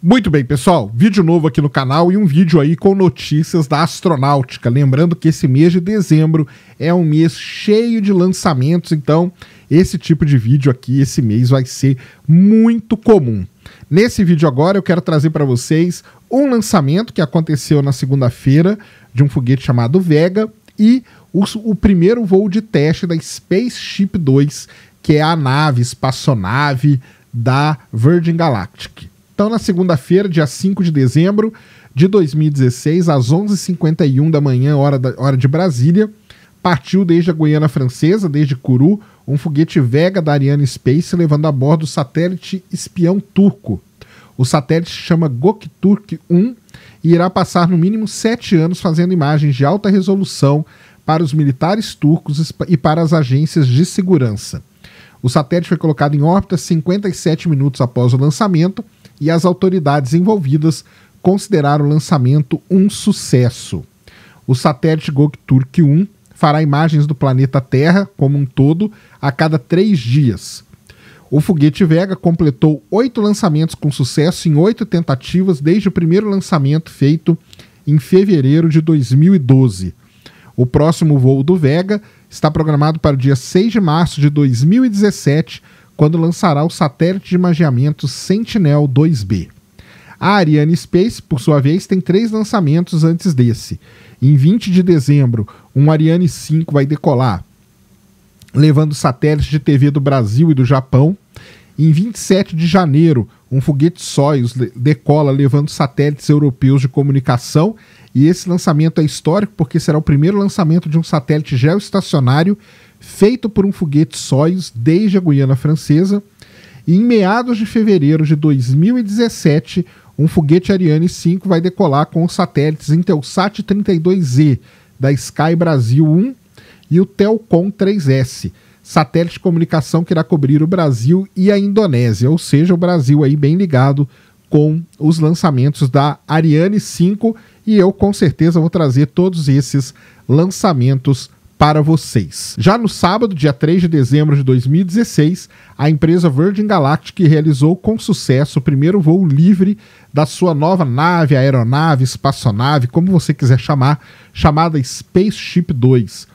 Muito bem, pessoal. Vídeo novo aqui no canal e um vídeo aí com notícias da astronáutica. Lembrando que esse mês de dezembro é um mês cheio de lançamentos, então esse tipo de vídeo aqui esse mês vai ser muito comum. Nesse vídeo agora eu quero trazer para vocês um lançamento que aconteceu na segunda-feira de um foguete chamado Vega e o, o primeiro voo de teste da Spaceship 2, que é a nave, espaçonave da Virgin Galactic. Então, na segunda-feira, dia 5 de dezembro de 2016, às 11h51 da manhã, hora, da, hora de Brasília, partiu desde a Guiana Francesa, desde Kourou, um foguete Vega da Ariane Space levando a bordo o satélite espião turco. O satélite se chama Gokturk 1 e irá passar no mínimo sete anos fazendo imagens de alta resolução para os militares turcos e para as agências de segurança. O satélite foi colocado em órbita 57 minutos após o lançamento e as autoridades envolvidas consideraram o lançamento um sucesso. O satélite Gokturk 1 fará imagens do planeta Terra como um todo a cada três dias. O foguete Vega completou oito lançamentos com sucesso em oito tentativas desde o primeiro lançamento feito em fevereiro de 2012. O próximo voo do Vega está programado para o dia 6 de março de 2017 quando lançará o satélite de magiamento Sentinel-2B. A Ariane Space, por sua vez, tem três lançamentos antes desse. Em 20 de dezembro, um Ariane 5 vai decolar, levando satélites de TV do Brasil e do Japão. Em 27 de janeiro, um foguete Soyuz decola levando satélites europeus de comunicação. E esse lançamento é histórico porque será o primeiro lançamento de um satélite geoestacionário feito por um foguete Soyuz desde a Guiana Francesa. E em meados de fevereiro de 2017, um foguete Ariane 5 vai decolar com os satélites Intelsat 32E da Sky Brasil 1 e o Telcom 3S, satélite de comunicação que irá cobrir o Brasil e a Indonésia, ou seja, o Brasil aí bem ligado com os lançamentos da Ariane 5 e eu com certeza vou trazer todos esses lançamentos para vocês. Já no sábado, dia 3 de dezembro de 2016, a empresa Virgin Galactic realizou com sucesso o primeiro voo livre da sua nova nave, aeronave, espaçonave, como você quiser chamar, chamada Spaceship 2.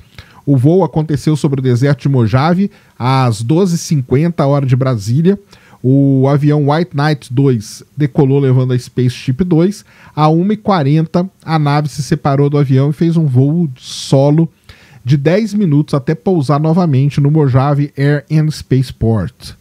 O voo aconteceu sobre o deserto de Mojave às 12h50, hora de Brasília. O avião White Knight 2 decolou levando a Spaceship 2. A 1h40, a nave se separou do avião e fez um voo solo de 10 minutos até pousar novamente no Mojave Air and Spaceport.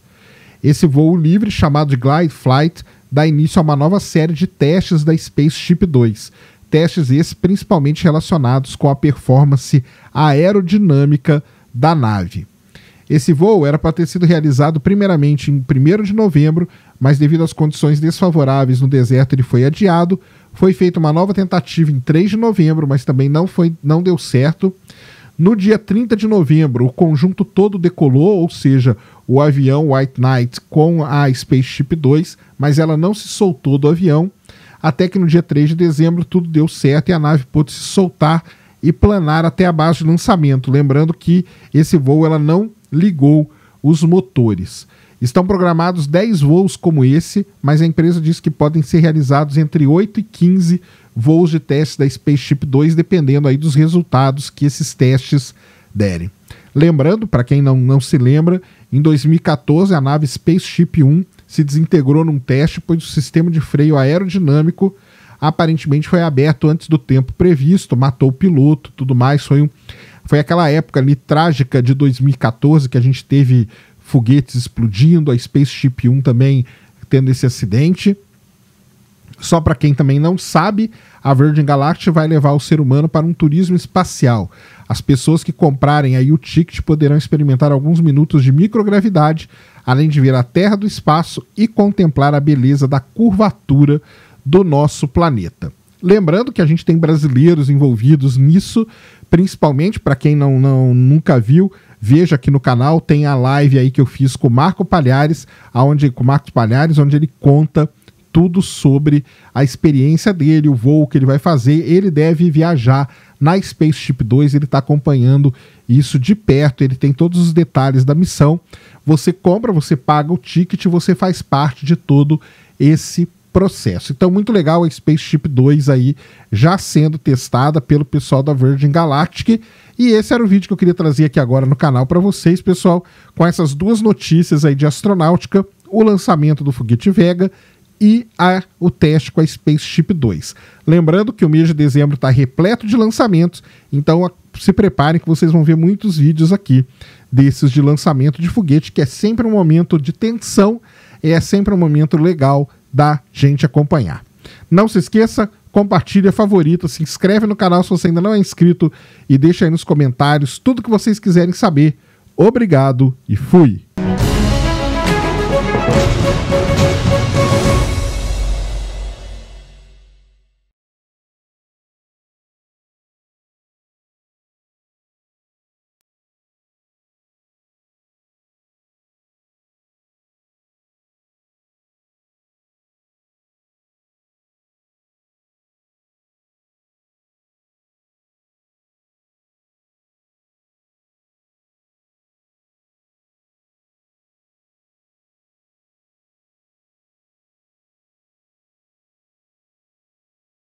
Esse voo livre, chamado de Glide Flight, dá início a uma nova série de testes da Spaceship 2. Testes esses principalmente relacionados com a performance aerodinâmica da nave. Esse voo era para ter sido realizado primeiramente em 1 de novembro, mas devido às condições desfavoráveis no deserto ele foi adiado. Foi feita uma nova tentativa em 3 de novembro, mas também não, foi, não deu certo. No dia 30 de novembro, o conjunto todo decolou, ou seja, o avião White Knight com a Spaceship 2, mas ela não se soltou do avião. Até que no dia 3 de dezembro tudo deu certo e a nave pôde se soltar e planar até a base de lançamento. Lembrando que esse voo ela não ligou os motores. Estão programados 10 voos como esse, mas a empresa diz que podem ser realizados entre 8 e 15 voos de teste da Spaceship 2, dependendo aí dos resultados que esses testes derem. Lembrando, para quem não, não se lembra, em 2014 a nave Spaceship 1 se desintegrou num teste, pois o sistema de freio aerodinâmico aparentemente foi aberto antes do tempo previsto, matou o piloto, tudo mais. Foi, um, foi aquela época ali trágica de 2014 que a gente teve foguetes explodindo, a Spaceship 1 também tendo esse acidente. Só para quem também não sabe, a Virgin Galactic vai levar o ser humano para um turismo espacial. As pessoas que comprarem aí o ticket poderão experimentar alguns minutos de microgravidade, além de ver a Terra do espaço e contemplar a beleza da curvatura do nosso planeta. Lembrando que a gente tem brasileiros envolvidos nisso, principalmente para quem não, não nunca viu, veja aqui no canal tem a live aí que eu fiz com o Marco Palhares, aonde com Marcos Palhares, onde ele conta tudo sobre a experiência dele, o voo que ele vai fazer. Ele deve viajar na Spaceship 2, ele está acompanhando isso de perto, ele tem todos os detalhes da missão. Você compra, você paga o ticket, você faz parte de todo esse processo. Então, muito legal a Spaceship 2 aí já sendo testada pelo pessoal da Virgin Galactic. E esse era o vídeo que eu queria trazer aqui agora no canal para vocês, pessoal, com essas duas notícias aí de astronáutica, o lançamento do foguete Vega e a, o teste com a Spaceship 2. Lembrando que o mês de dezembro está repleto de lançamentos, então a, se preparem que vocês vão ver muitos vídeos aqui desses de lançamento de foguete, que é sempre um momento de tensão, é sempre um momento legal da gente acompanhar. Não se esqueça, compartilha, favorita, se inscreve no canal se você ainda não é inscrito e deixa aí nos comentários tudo que vocês quiserem saber. Obrigado e fui!